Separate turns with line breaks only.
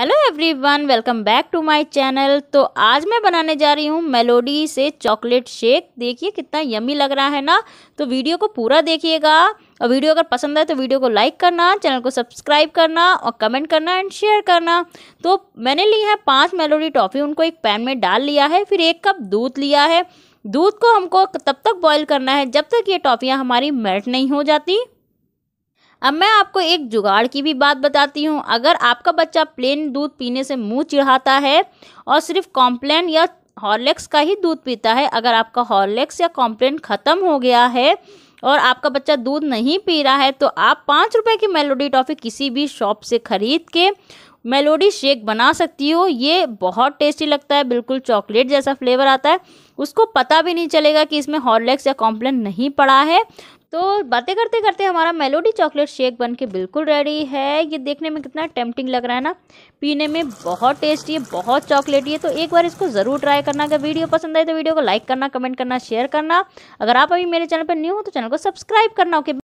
hello everyone welcome back to my channel तो आज मैं बनाने जा रही हूँ मेलोडी से चॉकलेट शेक देखिए कितना यमी लग रहा है ना तो वीडियो को पूरा देखिएगा और वीडियो अगर पसंद आए तो वीडियो को लाइक करना चैनल को सब्सक्राइब करना और कमेंट करना एंड शेयर करना तो मैंने ली है पाँच मेलोडी टॉफ़ी उनको एक पैन में डाल लिया है फिर एक कप दूध लिया है दूध को हमको तब तक बॉयल करना है जब तक ये टॉफ़ियाँ हमारी मेल्ट नहीं हो जाती अब मैं आपको एक जुगाड़ की भी बात बताती हूँ अगर आपका बच्चा प्लेन दूध पीने से मुंह चिढ़ाता है और सिर्फ कॉम्प्लेन या हॉर्लेक्स का ही दूध पीता है अगर आपका हॉर्लेक्स या कॉम्प्लेन ख़त्म हो गया है और आपका बच्चा दूध नहीं पी रहा है तो आप पाँच रुपये की मेलोडी टॉफ़ी किसी भी शॉप से ख़रीद के मेलोडी शेक बना सकती हो ये बहुत टेस्टी लगता है बिल्कुल चॉकलेट जैसा फ्लेवर आता है उसको पता भी नहीं चलेगा कि इसमें हॉर्लेक्स या कॉम्प्लेन नहीं पड़ा है तो बातें करते करते हमारा मेलोडी चॉकलेट शेक बन के बिल्कुल रेडी है ये देखने में कितना टेम्पटिंग लग रहा है ना पीने में बहुत टेस्टी है बहुत चॉकलेटी है तो एक बार इसको ज़रूर ट्राई करना अगर वीडियो पसंद आए तो वीडियो को लाइक करना कमेंट करना शेयर करना अगर आप अभी मेरे चैनल पर न्यू हो तो चैनल को सब्सक्राइब करना ओके